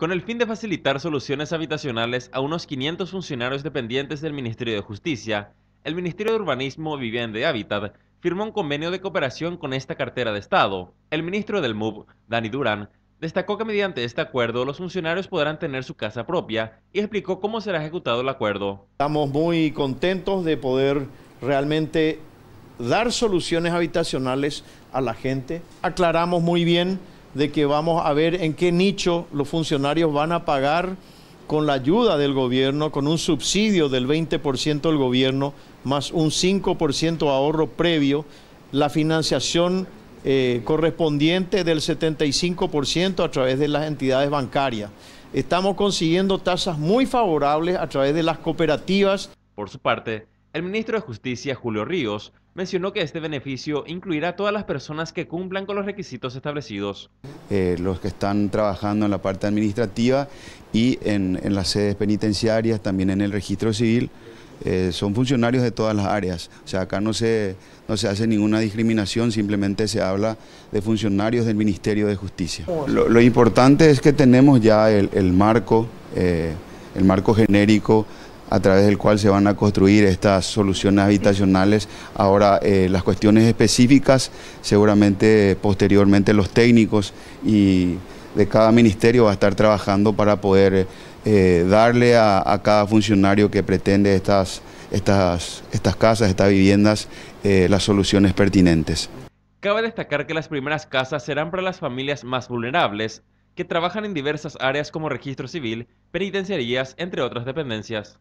Con el fin de facilitar soluciones habitacionales a unos 500 funcionarios dependientes del Ministerio de Justicia, el Ministerio de Urbanismo, Vivienda y Hábitat firmó un convenio de cooperación con esta cartera de Estado. El ministro del MUV, Dani Durán, destacó que mediante este acuerdo los funcionarios podrán tener su casa propia y explicó cómo será ejecutado el acuerdo. Estamos muy contentos de poder realmente dar soluciones habitacionales a la gente. Aclaramos muy bien de que vamos a ver en qué nicho los funcionarios van a pagar con la ayuda del gobierno, con un subsidio del 20% del gobierno, más un 5% ahorro previo, la financiación eh, correspondiente del 75% a través de las entidades bancarias. Estamos consiguiendo tasas muy favorables a través de las cooperativas. Por su parte, el ministro de Justicia, Julio Ríos, mencionó que este beneficio incluirá a todas las personas que cumplan con los requisitos establecidos. Eh, los que están trabajando en la parte administrativa y en, las sedes penitenciarias, también en el registro civil, eh, son funcionarios de todas las áreas. O sea, acá no se, no se hace ninguna discriminación, simplemente se habla de funcionarios del Ministerio de Justicia. Lo, importante es que tenemos ya el, marco, eh, el marco genérico a través del cual se van a construir estas soluciones habitacionales. Ahora, eh, las cuestiones específicas, seguramente posteriormente los técnicos y de cada ministerio va a estar trabajando para poder eh, darle a, cada funcionario que pretende estas, estas, estas casas, estas viviendas, eh, las soluciones pertinentes. Cabe destacar que las primeras casas serán para las familias más vulnerables, que trabajan en diversas áreas como registro civil, penitenciarías, entre otras dependencias.